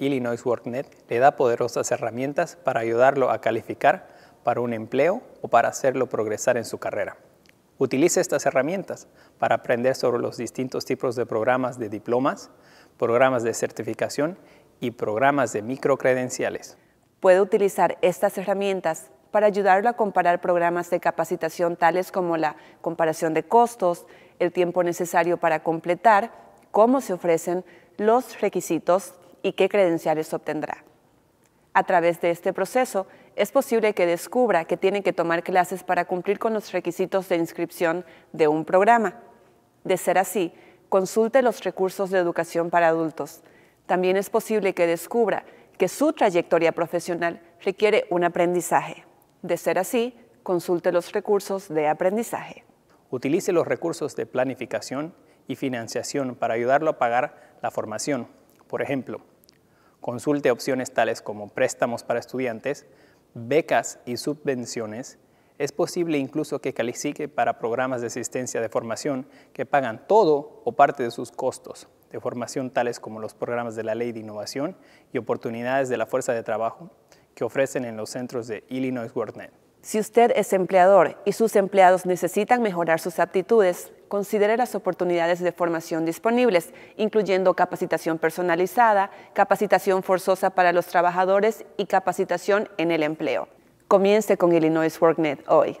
Illinois WorkNet le da poderosas herramientas para ayudarlo a calificar para un empleo o para hacerlo progresar en su carrera. Utilice estas herramientas para aprender sobre los distintos tipos de programas de diplomas, programas de certificación y programas de microcredenciales. Puede utilizar estas herramientas para ayudarlo a comparar programas de capacitación tales como la comparación de costos, el tiempo necesario para completar, cómo se ofrecen, los requisitos, y qué credenciales obtendrá. A través de este proceso, es posible que descubra que tiene que tomar clases para cumplir con los requisitos de inscripción de un programa. De ser así, consulte los recursos de educación para adultos. También es posible que descubra que su trayectoria profesional requiere un aprendizaje. De ser así, consulte los recursos de aprendizaje. Utilice los recursos de planificación y financiación para ayudarlo a pagar la formación por ejemplo, consulte opciones tales como préstamos para estudiantes, becas y subvenciones. Es posible incluso que califique para programas de asistencia de formación que pagan todo o parte de sus costos de formación tales como los programas de la Ley de Innovación y oportunidades de la Fuerza de Trabajo que ofrecen en los centros de Illinois WorldNet. Si usted es empleador y sus empleados necesitan mejorar sus aptitudes, considere las oportunidades de formación disponibles, incluyendo capacitación personalizada, capacitación forzosa para los trabajadores y capacitación en el empleo. Comience con Illinois WorkNet hoy.